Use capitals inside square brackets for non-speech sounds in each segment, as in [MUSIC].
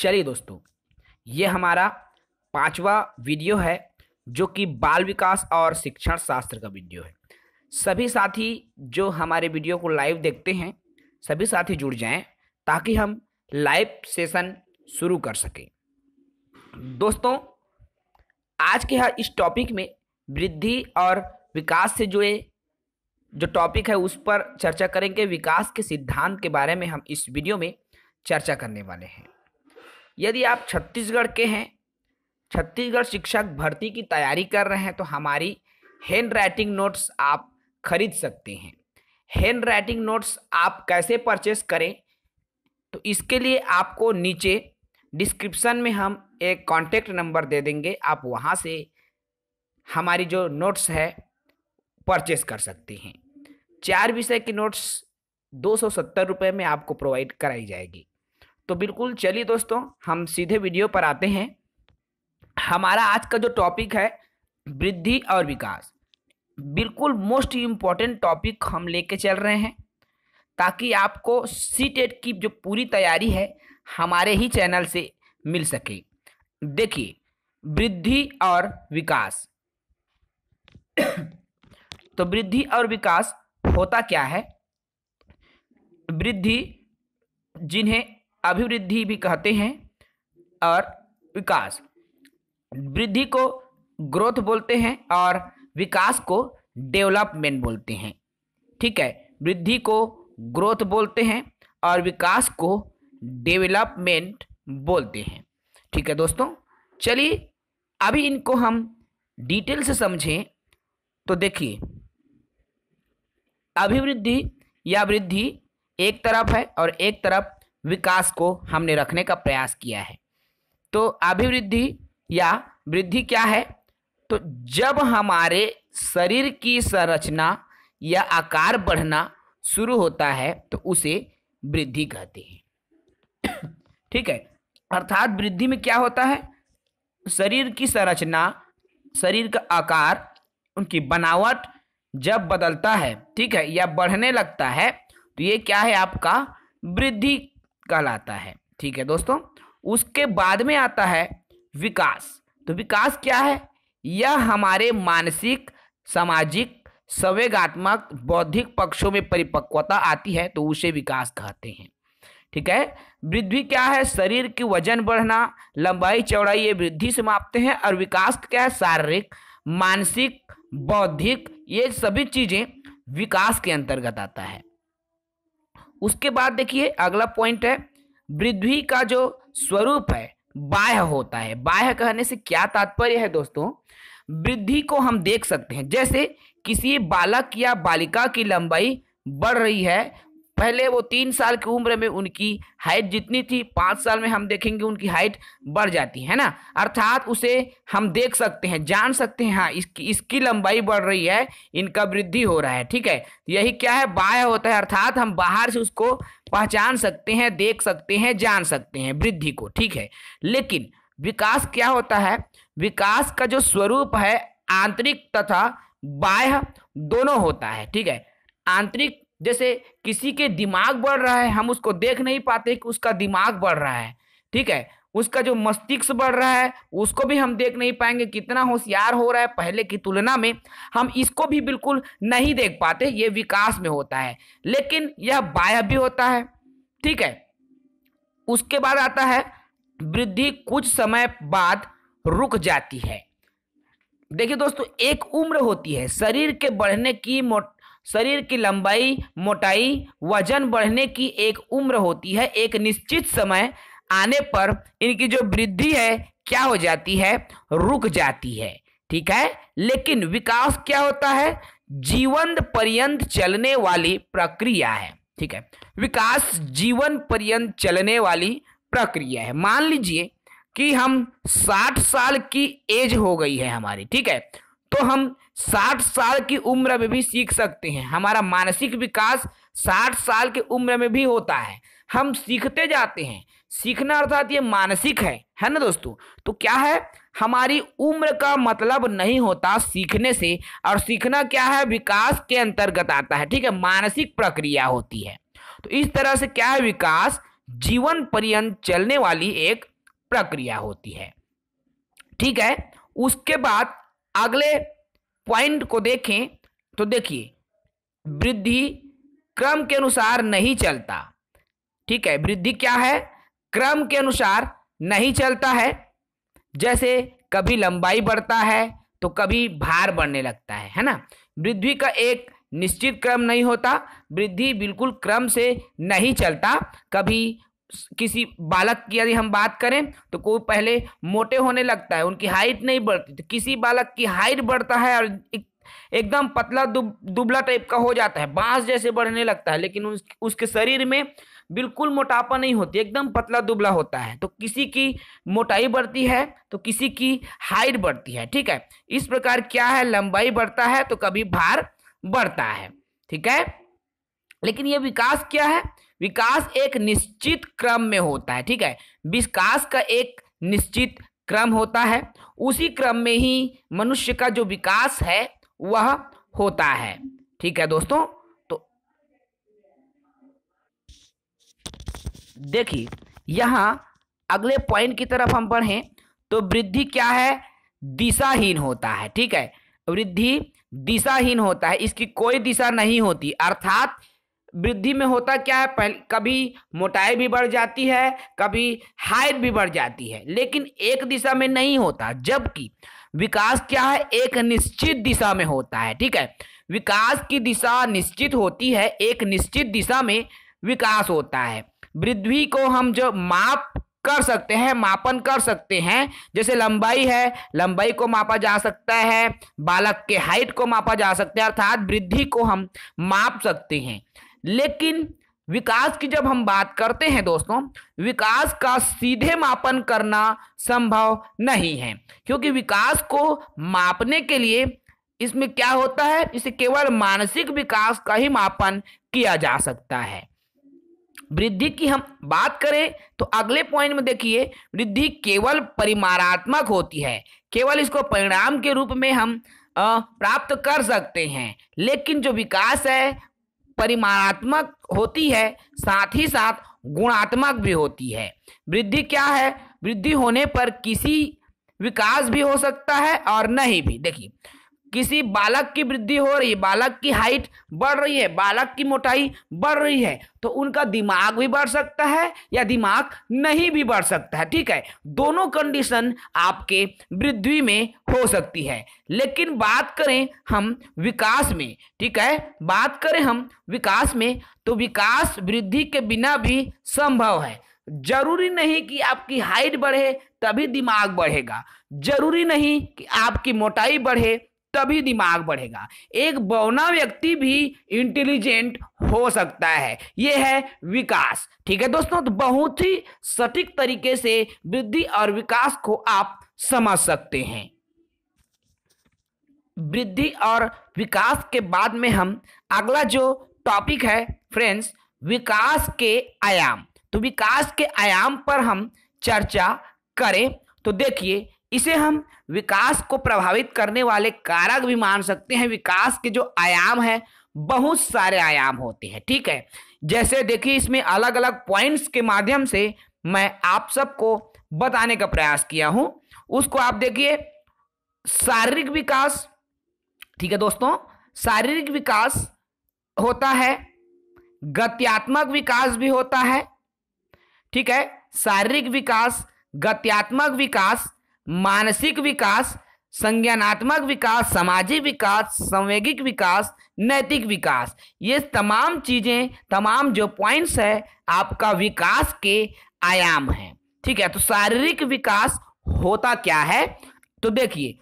चलिए दोस्तों ये हमारा पांचवा वीडियो है जो कि बाल विकास और शिक्षण शास्त्र का वीडियो है सभी साथी जो हमारे वीडियो को लाइव देखते हैं सभी साथी जुड़ जाएं ताकि हम लाइव सेशन शुरू कर सकें दोस्तों आज के हर इस टॉपिक में वृद्धि और विकास से जुड़े जो टॉपिक है उस पर चर्चा करेंगे विकास के सिद्धांत के बारे में हम इस वीडियो में चर्चा करने वाले हैं यदि आप छत्तीसगढ़ के हैं छत्तीसगढ़ शिक्षक भर्ती की तैयारी कर रहे हैं तो हमारी हैंड राइटिंग नोट्स आप खरीद सकते हैं हैंड राइटिंग नोट्स आप कैसे परचेस करें तो इसके लिए आपको नीचे डिस्क्रिप्शन में हम एक कॉन्टेक्ट नंबर दे देंगे आप वहाँ से हमारी जो नोट्स है परचेस कर सकते हैं चार विषय की नोट्स दो सौ सत्तर रुपये में आपको प्रोवाइड कराई जाएगी तो बिल्कुल चलिए दोस्तों हम सीधे वीडियो पर आते हैं हमारा आज का जो टॉपिक है वृद्धि और विकास बिल्कुल मोस्ट इम्पॉर्टेंट टॉपिक हम लेके चल रहे हैं ताकि आपको सी टेट e की जो पूरी तैयारी है हमारे ही चैनल से मिल सके देखिए वृद्धि और विकास तो वृद्धि और विकास होता क्या है वृद्धि जिन्हें अभिवृद्धि भी कहते हैं और विकास वृद्धि को ग्रोथ बोलते हैं और विकास को डेवलपमेंट बोलते हैं ठीक है वृद्धि को ग्रोथ बोलते हैं और विकास को डेवलपमेंट बोलते हैं ठीक है दोस्तों चलिए अभी इनको हम डिटेल से समझें तो देखिए अभिवृद्धि या वृद्धि एक तरफ है और एक तरफ विकास को हमने रखने का प्रयास किया है तो अभिवृद्धि या वृद्धि क्या है तो जब हमारे शरीर की संरचना या आकार बढ़ना शुरू होता है तो उसे वृद्धि कहते हैं [COUGHS] ठीक है अर्थात वृद्धि में क्या होता है शरीर की संरचना शरीर का आकार उनकी बनावट जब बदलता है ठीक है या बढ़ने लगता है तो ये क्या है आपका वृद्धि कल आता है ठीक है दोस्तों उसके बाद में आता है विकास तो विकास क्या है यह हमारे मानसिक सामाजिक संवेगात्मक बौद्धिक पक्षों में परिपक्वता आती है तो उसे विकास कहते हैं ठीक है वृद्धि क्या है शरीर की वजन बढ़ना लंबाई चौड़ाई ये वृद्धि से मापते हैं और विकास क्या है शारीरिक मानसिक बौद्धिक ये सभी चीज़ें विकास के अंतर्गत आता है उसके बाद देखिए अगला पॉइंट है वृद्धि का जो स्वरूप है बाह्य होता है बाह्य कहने से क्या तात्पर्य है दोस्तों वृद्धि को हम देख सकते हैं जैसे किसी बालक या बालिका की लंबाई बढ़ रही है पहले वो तीन साल की उम्र में उनकी हाइट जितनी थी पाँच साल में हम देखेंगे उनकी हाइट बढ़ जाती है ना अर्थात उसे हम देख सकते हैं जान सकते हैं हाँ इसकी इसकी लंबाई बढ़ रही है इनका वृद्धि हो रहा है ठीक है यही क्या है बाह्य होता है अर्थात हम बाहर से उसको पहचान सकते हैं देख सकते हैं जान सकते हैं वृद्धि को ठीक है लेकिन विकास क्या होता है विकास का जो स्वरूप है आंतरिक तथा बाह्य दोनों होता है ठीक है आंतरिक जैसे किसी के दिमाग बढ़ रहा है हम उसको देख नहीं पाते कि उसका दिमाग बढ़ रहा है ठीक है उसका जो मस्तिष्क बढ़ रहा है उसको भी हम देख नहीं पाएंगे कितना होशियार हो रहा है पहले की तुलना में हम इसको भी बिल्कुल नहीं देख पाते ये विकास में होता है लेकिन यह बाह्य भी होता है ठीक है उसके बाद आता है वृद्धि कुछ समय बाद रुक जाती है देखिए दोस्तों एक उम्र होती है शरीर के बढ़ने की मोट शरीर की लंबाई मोटाई वजन बढ़ने की एक उम्र होती है एक निश्चित समय आने पर इनकी जो वृद्धि है क्या हो जाती है रुक जाती है ठीक है लेकिन विकास क्या होता है जीवन पर्यंत चलने वाली प्रक्रिया है ठीक है विकास जीवन पर्यंत चलने वाली प्रक्रिया है मान लीजिए कि हम साठ साल की एज हो गई है हमारी ठीक है तो हम साठ साल की उम्र में भी सीख सकते हैं हमारा मानसिक विकास साठ साल की उम्र में भी होता है हम सीखते जाते हैं सीखना अर्थात ये मानसिक है है ना दोस्तों तो क्या है हमारी उम्र का मतलब नहीं होता सीखने से और सीखना क्या है विकास के अंतर्गत आता है ठीक है मानसिक प्रक्रिया होती है तो इस तरह से क्या है विकास जीवन पर्यंत चलने वाली एक प्रक्रिया होती है ठीक है उसके बाद अगले पॉइंट को देखें तो देखिए वृद्धि क्रम के अनुसार नहीं चलता ठीक है वृद्धि क्या है क्रम के अनुसार नहीं चलता है जैसे कभी लंबाई बढ़ता है तो कभी भार बढ़ने लगता है है ना वृद्धि का एक निश्चित क्रम नहीं होता वृद्धि बिल्कुल क्रम से नहीं चलता कभी किसी बालक की यदि हम बात करें तो कोई पहले मोटे होने लगता है उनकी हाइट नहीं बढ़ती तो किसी बालक की हाइट बढ़ता है और एकदम पतला दुब, दुबला टाइप का हो जाता है बांस जैसे बढ़ने लगता है लेकिन उस, उसके शरीर में बिल्कुल मोटापा नहीं होती एकदम पतला दुबला होता है तो किसी की मोटाई बढ़ती है तो किसी की हाइट बढ़ती है ठीक है इस प्रकार क्या है लंबाई बढ़ता है तो कभी भार बढ़ता है ठीक है लेकिन यह विकास क्या है विकास एक निश्चित क्रम में होता है ठीक है विकास का एक निश्चित क्रम होता है उसी क्रम में ही मनुष्य का जो विकास है वह होता है ठीक है दोस्तों तो देखिए यहां अगले पॉइंट की तरफ हम पढ़ें तो वृद्धि क्या है दिशाहीन होता है ठीक है वृद्धि दिशाहीन होता है इसकी कोई दिशा नहीं होती अर्थात वृद्धि में होता क्या है पहले कभी मोटाई भी बढ़ जाती है कभी हाइट भी बढ़ जाती है लेकिन एक दिशा में नहीं होता जबकि विकास क्या है एक निश्चित दिशा में होता है ठीक है विकास की दिशा निश्चित होती है एक निश्चित दिशा में विकास होता है वृद्धि को हम जो माप कर सकते हैं मापन कर सकते हैं जैसे लंबाई है लंबाई को मापा जा सकता है बालक के हाइट को मापा जा सकता है अर्थात वृद्धि को हम माप सकते हैं लेकिन विकास की जब हम बात करते हैं दोस्तों विकास का सीधे मापन करना संभव नहीं है क्योंकि विकास को मापने के लिए इसमें क्या होता है इसे केवल मानसिक विकास का ही मापन किया जा सकता है वृद्धि की हम बात करें तो अगले पॉइंट में देखिए वृद्धि केवल परिमाणात्मक होती है केवल इसको परिणाम के रूप में हम प्राप्त कर सकते हैं लेकिन जो विकास है परिमाणात्मक होती है साथ ही साथ गुणात्मक भी होती है वृद्धि क्या है वृद्धि होने पर किसी विकास भी हो सकता है और नहीं भी देखिए किसी बालक की वृद्धि हो रही है बालक की हाइट बढ़ रही है बालक की मोटाई बढ़ रही है तो उनका दिमाग भी बढ़ सकता है या दिमाग नहीं भी बढ़ सकता है ठीक है दोनों कंडीशन आपके वृद्धि में हो सकती है लेकिन बात करें हम विकास में ठीक है बात करें हम विकास में तो विकास वृद्धि के बिना भी संभव है जरूरी नहीं कि आपकी हाइट बढ़े तभी दिमाग बढ़ेगा जरूरी नहीं कि आपकी मोटाई बढ़े तभी दिमाग बढ़ेगा एक बौना व्यक्ति भी इंटेलिजेंट हो सकता है यह है विकास ठीक है दोस्तों तो बहुत ही सटीक तरीके से वृद्धि और विकास को आप समझ सकते हैं वृद्धि और विकास के बाद में हम अगला जो टॉपिक है फ्रेंड्स विकास के आयाम तो विकास के आयाम पर हम चर्चा करें तो देखिए इसे हम विकास को प्रभावित करने वाले कारक भी मान सकते हैं विकास के जो आयाम है बहुत सारे आयाम होते हैं ठीक है जैसे देखिए इसमें अलग अलग पॉइंट्स के माध्यम से मैं आप सबको बताने का प्रयास किया हूं उसको आप देखिए शारीरिक विकास ठीक है दोस्तों शारीरिक विकास होता है गत्यात्मक विकास भी होता है ठीक है शारीरिक विकास गत्यात्मक विकास मानसिक विकास संज्ञानात्मक विकास सामाजिक विकास संवेगिक विकास नैतिक विकास ये तमाम चीज़ें तमाम जो पॉइंट्स है आपका विकास के आयाम है ठीक है तो शारीरिक विकास होता क्या है तो देखिए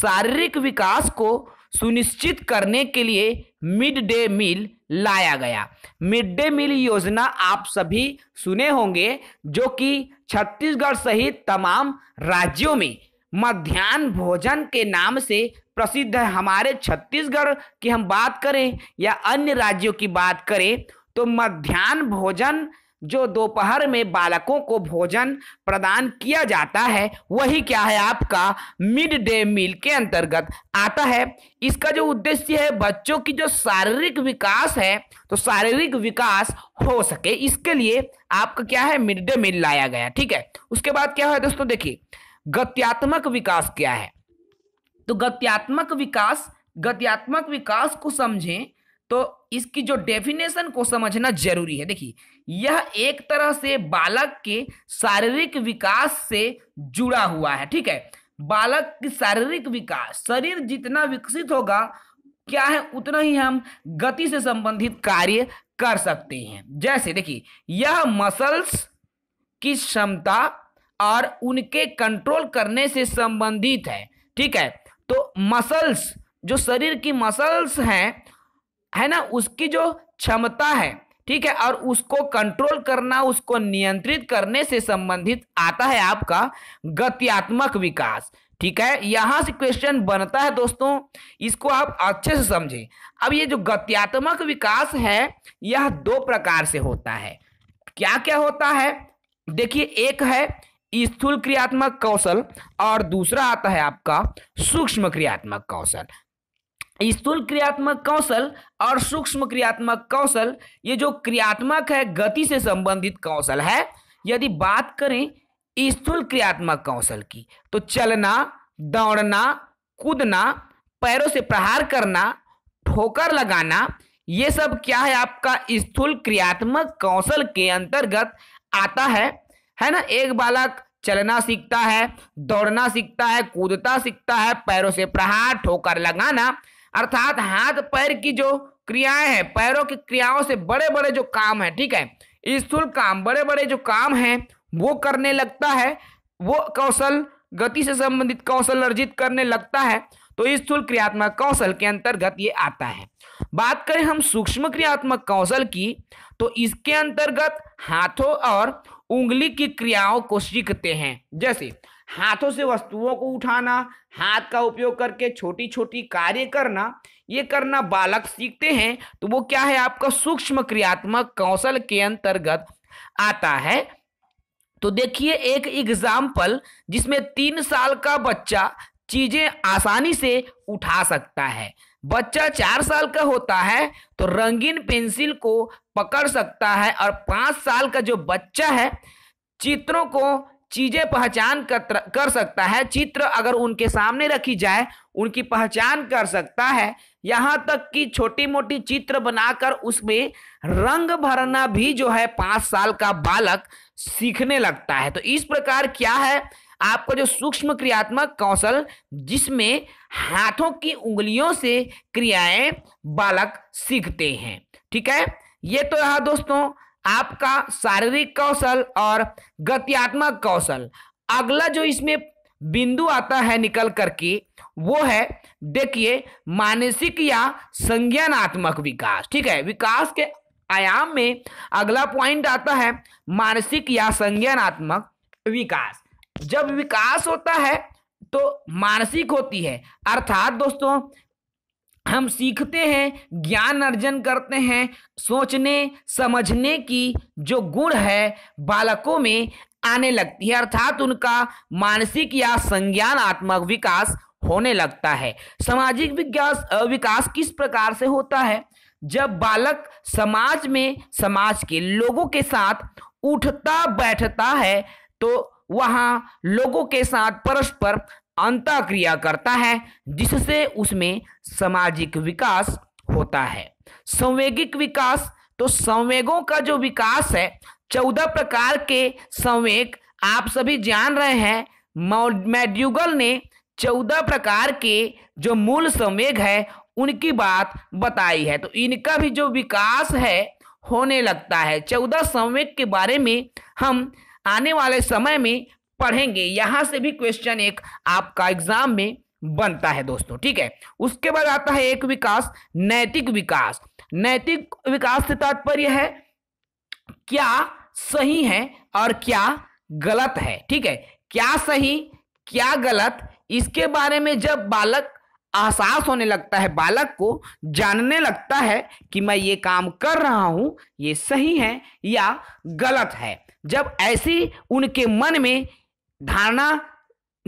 शारीरिक विकास को सुनिश्चित करने के लिए मिड डे मील लाया गया मिड डे मील योजना आप सभी सुने होंगे जो कि छत्तीसगढ़ सहित तमाम राज्यों में मध्यान्ह भोजन के नाम से प्रसिद्ध है हमारे छत्तीसगढ़ की हम बात करें या अन्य राज्यों की बात करें तो मध्यान्ह भोजन जो दोपहर में बालकों को भोजन प्रदान किया जाता है वही क्या है आपका मिड डे मील के अंतर्गत आता है इसका जो उद्देश्य है बच्चों की जो शारीरिक विकास है तो शारीरिक विकास हो सके इसके लिए आपका क्या है मिड डे मील लाया गया ठीक है उसके बाद क्या है दोस्तों देखिए गत्यात्मक विकास क्या है तो गत्यात्मक विकास गत्यात्मक विकास को समझें तो इसकी जो डेफिनेशन को समझना जरूरी है देखिए यह एक तरह से बालक के शारीरिक विकास से जुड़ा हुआ है ठीक है बालक की शारीरिक विकास शरीर जितना विकसित होगा क्या है उतना ही हम गति से संबंधित कार्य कर सकते हैं जैसे देखिए यह मसल्स की क्षमता और उनके कंट्रोल करने से संबंधित है ठीक है तो मसल्स जो शरीर की मसल्स हैं है ना उसकी जो क्षमता है ठीक है और उसको कंट्रोल करना उसको नियंत्रित करने से संबंधित आता है आपका गत्यात्मक विकास ठीक है यहां से क्वेश्चन बनता है दोस्तों इसको आप अच्छे से समझें अब ये जो गत्यात्मक विकास है यह दो प्रकार से होता है क्या क्या होता है देखिए एक है स्थूल क्रियात्मक कौशल और दूसरा आता है आपका सूक्ष्म क्रियात्मक कौशल स्थूल क्रियात्मक कौशल और सूक्ष्म क्रियात्मक कौशल ये जो क्रियात्मक है गति से संबंधित कौशल है यदि बात करें स्थूल क्रियात्मक कौशल की तो चलना दौड़ना कूदना पैरों से प्रहार करना ठोकर लगाना ये सब क्या है आपका स्थूल क्रियात्मक कौशल के अंतर्गत आता है है ना एक बालक चलना सीखता है दौड़ना सीखता है कूदता सीखता है पैरों से प्रहार ठोकर लगाना अर्थात हाथ पैर की जो क्रियाएं हैं पैरों की क्रियाओं से बड़े बड़े जो काम है ठीक है स्थूल काम बड़े बड़े जो काम हैं वो करने लगता है वो कौशल गति से संबंधित कौशल अर्जित करने लगता है तो स्थूल क्रियात्मक कौशल के अंतर्गत ये आता है बात करें हम सूक्ष्म क्रियात्मक कौशल की तो इसके अंतर्गत हाथों और उंगली की क्रियाओं को सीखते हैं जैसे हाथों से वस्तुओं को उठाना हाथ का उपयोग करके छोटी छोटी कार्य करना ये करना बालक सीखते हैं तो वो क्या है आपका सूक्ष्म क्रियात्मक कौशल के अंतर्गत आता है तो देखिए एक एग्जाम्पल जिसमें तीन साल का बच्चा चीजें आसानी से उठा सकता है बच्चा चार साल का होता है तो रंगीन पेंसिल को पकड़ सकता है और पांच साल का जो बच्चा है चित्रों को चीजें पहचान कर कर सकता है चित्र अगर उनके सामने रखी जाए उनकी पहचान कर सकता है यहाँ तक कि छोटी मोटी चित्र बनाकर उसमें रंग भरना भी जो है पांच साल का बालक सीखने लगता है तो इस प्रकार क्या है आपका जो सूक्ष्म क्रियात्मक कौशल जिसमें हाथों की उंगलियों से क्रियाएं बालक सीखते हैं ठीक है ये तो रहा दोस्तों आपका शारीरिक कौशल और गत्यात्मक कौशल अगला जो इसमें बिंदु आता है निकल करके वो है देखिए मानसिक या संज्ञानात्मक विकास ठीक है विकास के आयाम में अगला पॉइंट आता है मानसिक या संज्ञानात्मक विकास जब विकास होता है तो मानसिक होती है अर्थात दोस्तों हम सीखते हैं ज्ञान अर्जन करते हैं सोचने समझने की जो गुण है बालकों में आने लगती है अर्थात उनका मानसिक या संज्ञानात्मक विकास होने लगता है सामाजिक विकास विकास किस प्रकार से होता है जब बालक समाज में समाज के लोगों के साथ उठता बैठता है तो वहाँ लोगों के साथ परस्पर अंत क्रिया करता है जिससे उसमें सामाजिक विकास होता है संवेगिक विकास तो संवेगों का जो विकास है चौदह प्रकार के संवेग आप सभी जान रहे हैं मैड्यूगल ने चौदह प्रकार के जो मूल संवेग है उनकी बात बताई है तो इनका भी जो विकास है होने लगता है चौदह संवेग के बारे में हम आने वाले समय में पढ़ेंगे यहां से भी क्वेश्चन एक आपका एग्जाम में बनता है दोस्तों ठीक है उसके बाद आता है एक विकास नैतिक विकास नैतिक विकास से तात्पर्य है क्या सही है और क्या गलत है ठीक है क्या सही क्या गलत इसके बारे में जब बालक एहसास होने लगता है बालक को जानने लगता है कि मैं ये काम कर रहा हूं ये सही है या गलत है जब ऐसी उनके मन में धारणा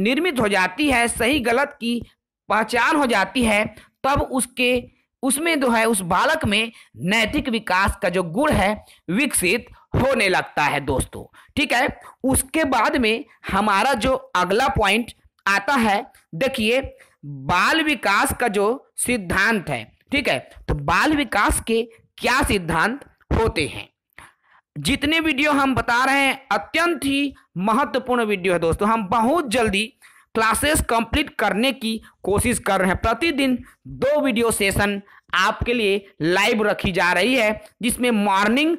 निर्मित हो जाती है सही गलत की पहचान हो जाती है तब उसके उसमें जो है उस बालक में नैतिक विकास का जो गुण है विकसित होने लगता है दोस्तों ठीक है उसके बाद में हमारा जो अगला पॉइंट आता है देखिए बाल विकास का जो सिद्धांत है ठीक है तो बाल विकास के क्या सिद्धांत होते हैं जितने वीडियो हम बता रहे हैं अत्यंत ही महत्वपूर्ण वीडियो है दोस्तों हम बहुत जल्दी क्लासेस कंप्लीट करने की कोशिश कर रहे हैं प्रतिदिन दो वीडियो सेशन आपके लिए लाइव रखी जा रही है जिसमें मॉर्निंग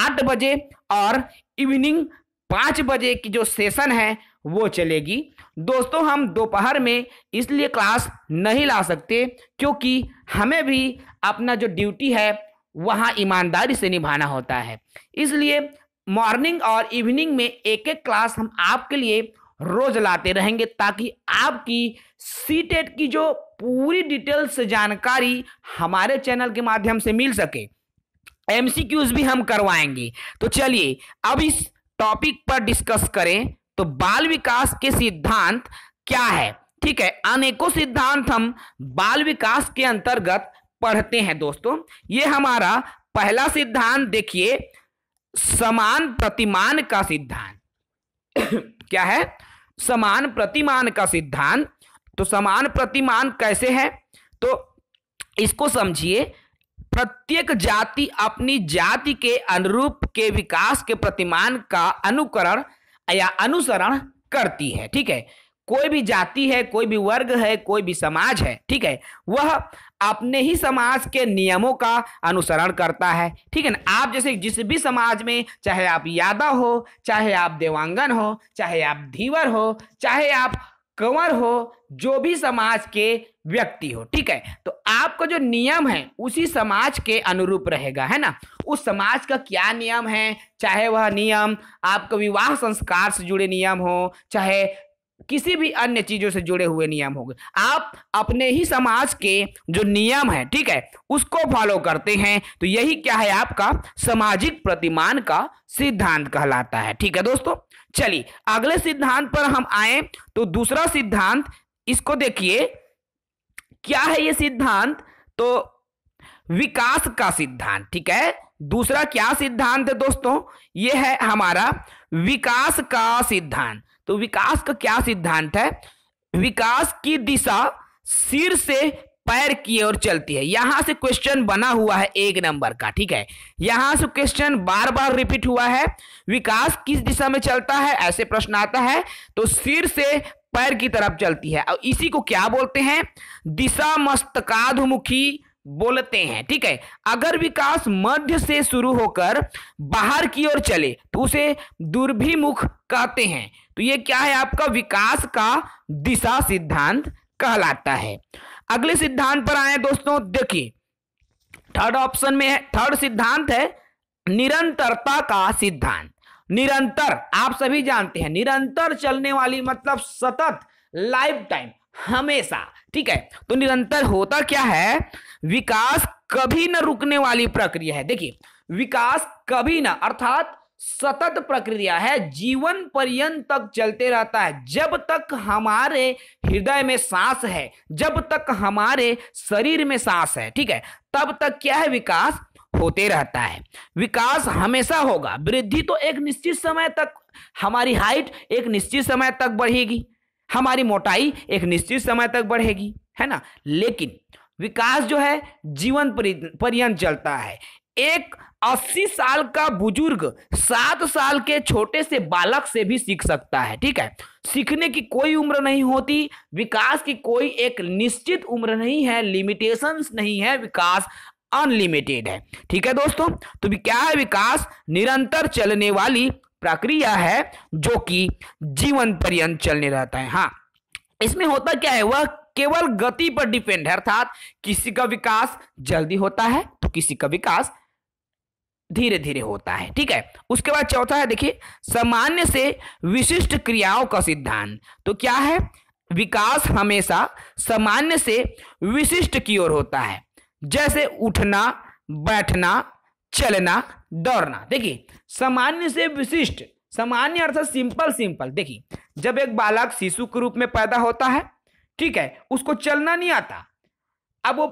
आठ बजे और इवनिंग पाँच बजे की जो सेशन है वो चलेगी दोस्तों हम दोपहर में इसलिए क्लास नहीं ला सकते क्योंकि हमें भी अपना जो ड्यूटी है वहाँ ईमानदारी से निभाना होता है इसलिए मॉर्निंग और इवनिंग में एक एक क्लास हम आपके लिए रोज लाते रहेंगे ताकि आपकी सी टेट की जो पूरी डिटेल से जानकारी हमारे चैनल के माध्यम से मिल सके एम भी हम करवाएंगे तो चलिए अब इस टॉपिक पर डिस्कस करें तो बाल विकास के सिद्धांत क्या है ठीक है अनेकों सिद्धांत हम बाल विकास के अंतर्गत पढ़ते हैं दोस्तों ये हमारा पहला सिद्धांत देखिए समान प्रतिमान का सिद्धांत [COUGHS] क्या है समान प्रतिमान का सिद्धांत तो समान प्रतिमान कैसे है तो इसको समझिए प्रत्येक जाति अपनी जाति के अनुरूप के विकास के प्रतिमान का अनुकरण या अनुसरण करती है ठीक है कोई भी जाति है कोई भी वर्ग है कोई भी समाज है ठीक है वह अपने ही समाज के नियमों का अनुसरण करता है ठीक है ना आप जैसे जिस भी समाज में चाहे आप यादव हो चाहे आप देवांगन हो चाहे आप धीवर हो चाहे आप कंवर हो जो भी समाज के व्यक्ति हो ठीक है तो आपका जो नियम है उसी समाज के अनुरूप रहेगा है ना उस समाज का क्या नियम है चाहे वह नियम आपका विवाह संस्कार से जुड़े नियम हो चाहे किसी भी अन्य चीजों से जुड़े हुए नियम होंगे आप अपने ही समाज के जो नियम है ठीक है उसको फॉलो करते हैं तो यही क्या है आपका सामाजिक प्रतिमान का सिद्धांत कहलाता है ठीक है दोस्तों चलिए अगले सिद्धांत पर हम आए तो दूसरा सिद्धांत इसको देखिए क्या है ये सिद्धांत तो विकास का सिद्धांत ठीक है दूसरा क्या सिद्धांत है दोस्तों ये है हमारा विकास का सिद्धांत तो विकास का क्या सिद्धांत है विकास की दिशा सिर से पैर की ओर चलती है यहां से क्वेश्चन बना हुआ है एक नंबर का ठीक है यहां से क्वेश्चन बार बार रिपीट हुआ है विकास किस दिशा में चलता है ऐसे प्रश्न आता है तो सिर से पैर की तरफ चलती है और इसी को क्या बोलते हैं दिशा मस्तकाधुमुखी बोलते हैं ठीक है अगर विकास मध्य से शुरू होकर बाहर की ओर चले तो उसे दुर्भिमुख कहते हैं तो ये क्या है आपका विकास का दिशा सिद्धांत कहलाता है अगले सिद्धांत पर आए दोस्तों देखिए थर्ड ऑप्शन में है थर्ड सिद्धांत है निरंतरता का सिद्धांत निरंतर आप सभी जानते हैं निरंतर चलने वाली मतलब सतत लाइफ टाइम हमेशा ठीक है तो निरंतर होता क्या है विकास कभी न रुकने वाली प्रक्रिया है देखिए विकास कभी ना अर्थात सतत प्रक्रिया है जीवन पर्यंत तक चलते रहता है जब तक हमारे हृदय में सांस है जब तक हमारे शरीर में सांस है ठीक है तब तक क्या है विकास होते रहता है विकास हमेशा होगा वृद्धि तो एक निश्चित समय तक हमारी हाइट एक निश्चित समय तक बढ़ेगी हमारी मोटाई एक निश्चित समय तक बढ़ेगी है ना लेकिन विकास जो है जीवन पर्यंत चलता है एक 80 साल का बुजुर्ग सात साल के छोटे से बालक से भी सीख सकता है ठीक है सीखने की कोई उम्र नहीं होती विकास की कोई एक निश्चित उम्र नहीं है लिमिटेशंस नहीं है विकास अनलिमिटेड है ठीक है दोस्तों तो क्या है विकास निरंतर चलने वाली प्रक्रिया है जो कि जीवन पर्यंत चलने रहता है हाँ इसमें होता क्या है वह केवल गति पर डिपेंड है अर्थात किसी का विकास जल्दी होता है तो किसी का विकास धीरे धीरे होता है ठीक है उसके बाद चौथा है देखिए सामान्य से विशिष्ट क्रियाओं का सिद्धांत तो क्या है विकास हमेशा सामान्य से विशिष्ट की ओर होता है जैसे उठना बैठना चलना दौड़ना देखिए सामान्य से विशिष्ट सामान्य अर्थात सिंपल सिंपल देखिए जब एक बालक शिशु के रूप में पैदा होता है ठीक है उसको चलना नहीं आता अब वो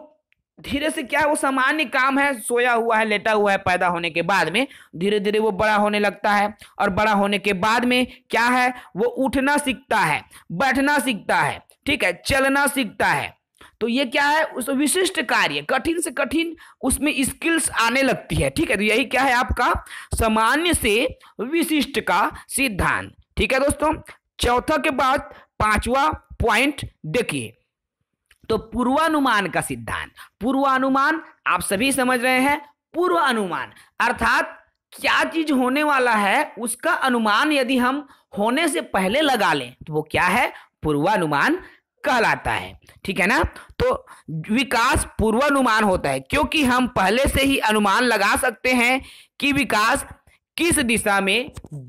धीरे से क्या है वो सामान्य काम है सोया हुआ है लेटा हुआ है पैदा होने के बाद में धीरे धीरे वो बड़ा होने लगता है और बड़ा होने के बाद में क्या है वो उठना सीखता है बैठना सीखता है ठीक है चलना सीखता है तो ये क्या है उस विशिष्ट कार्य कठिन से कठिन उसमें स्किल्स आने लगती है ठीक है तो यही क्या है आपका सामान्य से विशिष्ट का सिद्धांत ठीक है दोस्तों चौथा के बाद पांचवा पॉइंट देखिए तो पूर्वानुमान का सिद्धांत पूर्वानुमान आप सभी समझ रहे हैं पूर्वानुमान अर्थात क्या चीज होने वाला है उसका अनुमान यदि हम होने से पहले लगा लें तो वो क्या है पूर्वानुमान कहलाता है ठीक है ना तो विकास पूर्वानुमान होता है क्योंकि हम पहले से ही अनुमान लगा सकते हैं कि विकास किस दिशा में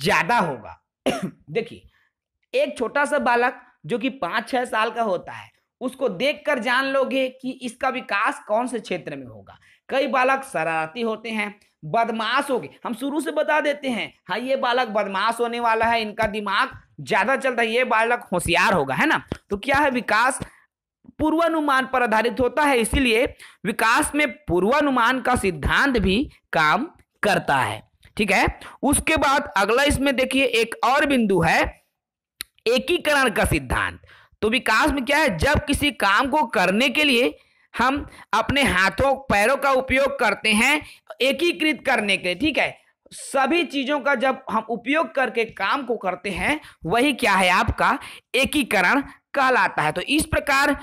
ज्यादा होगा [COUGHS] देखिए एक छोटा सा बालक जो कि पाँच छह साल का होता है उसको देखकर जान लोगे कि इसका विकास कौन से क्षेत्र में होगा कई बालक शरारती होते हैं बदमाश हो गए हम शुरू से बता देते हैं हाँ ये बालक बदमाश होने वाला है इनका दिमाग ज्यादा चलता है ये बालक होशियार होगा है ना तो क्या है विकास पूर्वानुमान पर आधारित होता है इसीलिए विकास में पूर्वानुमान का सिद्धांत भी काम करता है ठीक है उसके बाद अगला इसमें देखिए एक और बिंदु है एकीकरण का सिद्धांत तो विकास में क्या है जब किसी काम को करने के लिए हम अपने हाथों पैरों का उपयोग करते हैं एकीकृत करने के लिए ठीक है सभी चीजों का जब हम उपयोग करके काम को करते हैं वही क्या है आपका एकीकरण कहलाता है तो इस प्रकार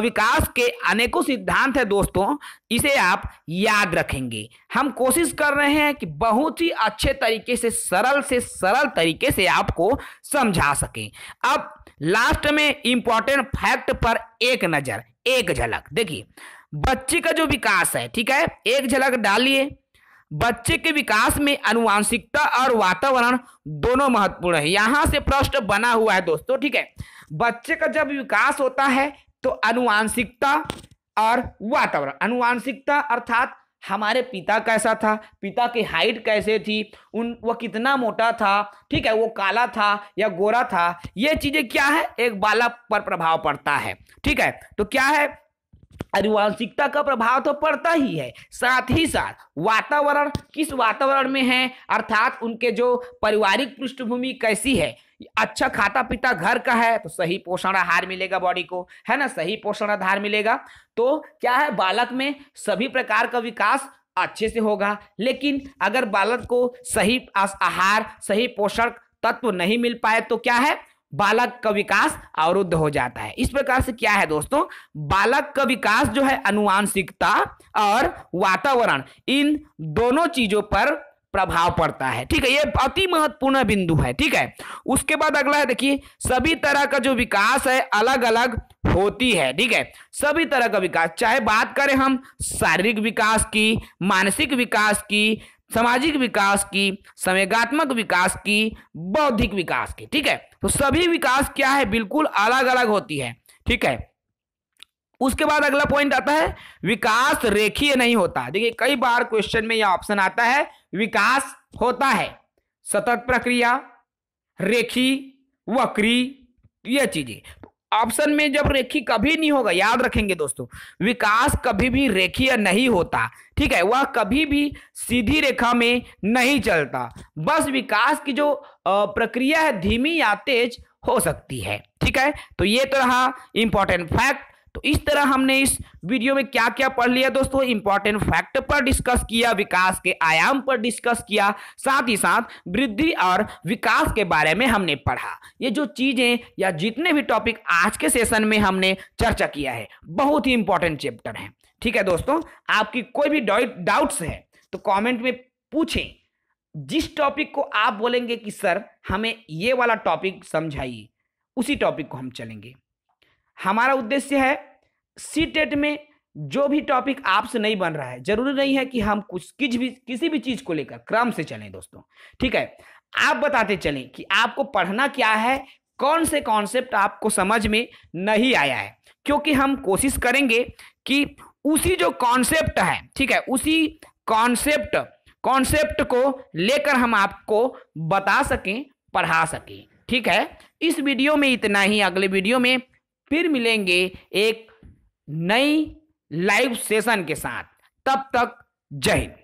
विकास के अनेकों सिद्धांत है दोस्तों इसे आप याद रखेंगे हम कोशिश कर रहे हैं कि बहुत ही अच्छे तरीके से सरल से सरल तरीके से आपको समझा सकें अब लास्ट में इंपॉर्टेंट फैक्ट पर एक नजर एक झलक देखिए बच्चे का जो विकास है ठीक है एक झलक डालिए बच्चे के विकास में अनुवांशिकता और वातावरण दोनों महत्वपूर्ण है यहाँ से प्रश्न बना हुआ है दोस्तों ठीक है बच्चे का जब विकास होता है तो अनुवांशिकता और वातावरण अनुवांशिकता अर्थात हमारे पिता कैसा था पिता की हाइट कैसे थी उन वो कितना मोटा था ठीक है वो काला था या गोरा था ये चीजें क्या है एक बालक पर प्रभाव पड़ता है ठीक है तो क्या है अनुवांशिकता का प्रभाव तो पड़ता ही है साथ ही साथ वातावरण किस वातावरण में है अर्थात उनके जो पारिवारिक पृष्ठभूमि कैसी है अच्छा खाता पीता घर का है तो सही पोषण आहार मिलेगा बॉडी को है ना सही पोषण आधार मिलेगा तो क्या है बालक में सभी प्रकार का विकास अच्छे से होगा लेकिन अगर बालक को सही आहार सही पोषण तत्व नहीं मिल पाए तो क्या है बालक का विकास अवरुद्ध हो जाता है इस प्रकार से क्या है दोस्तों बालक का विकास जो है अनुवांशिकता और वातावरण इन दोनों चीजों पर प्रभाव पड़ता है ठीक है ये अति महत्वपूर्ण बिंदु है ठीक है उसके बाद अगला है देखिए सभी तरह का जो विकास है अलग अलग होती है ठीक है सभी तरह का विकास चाहे बात करें हम शारीरिक विकास की मानसिक विकास की सामाजिक विकास की संवेगात्मक विकास की बौद्धिक विकास की ठीक है तो सभी विकास क्या है बिल्कुल अलग अलग होती है ठीक है उसके बाद अगला पॉइंट आता है विकास रेखीय नहीं होता देखिए कई बार क्वेश्चन में यह ऑप्शन आता है विकास होता है सतत प्रक्रिया रेखी वक्री यह चीजें ऑप्शन में जब रेखी कभी नहीं होगा याद रखेंगे दोस्तों विकास कभी भी रेखीय नहीं होता ठीक है वह कभी भी सीधी रेखा में नहीं चलता बस विकास की जो प्रक्रिया है धीमी या तेज हो सकती है ठीक है तो ये तो रहा इंपॉर्टेंट फैक्ट तो इस तरह हमने इस वीडियो में क्या क्या पढ़ लिया दोस्तों इंपॉर्टेंट फैक्ट पर डिस्कस किया विकास के आयाम पर डिस्कस किया साथ ही साथ वृद्धि और विकास के बारे में हमने पढ़ा ये जो चीजें या जितने भी टॉपिक आज के सेशन में हमने चर्चा किया है बहुत ही इंपॉर्टेंट चैप्टर है ठीक है दोस्तों आपकी कोई भी डाउट्स है तो कॉमेंट में पूछें जिस टॉपिक को आप बोलेंगे कि सर हमें ये वाला टॉपिक समझाइए उसी टॉपिक को हम चलेंगे हमारा उद्देश्य है सी टेट में जो भी टॉपिक आपसे नहीं बन रहा है जरूरी नहीं है कि हम कुछ किस भी किसी भी चीज को लेकर क्रम से चलें दोस्तों ठीक है आप बताते चलें कि आपको पढ़ना क्या है कौन से कॉन्सेप्ट आपको समझ में नहीं आया है क्योंकि हम कोशिश करेंगे कि उसी जो कॉन्सेप्ट है ठीक है उसी कॉन्सेप्ट कॉन्सेप्ट को लेकर हम आपको बता सकें पढ़ा सकें ठीक है इस वीडियो में इतना ही अगले वीडियो में फिर मिलेंगे एक नई लाइव सेशन के साथ तब तक जय हिंद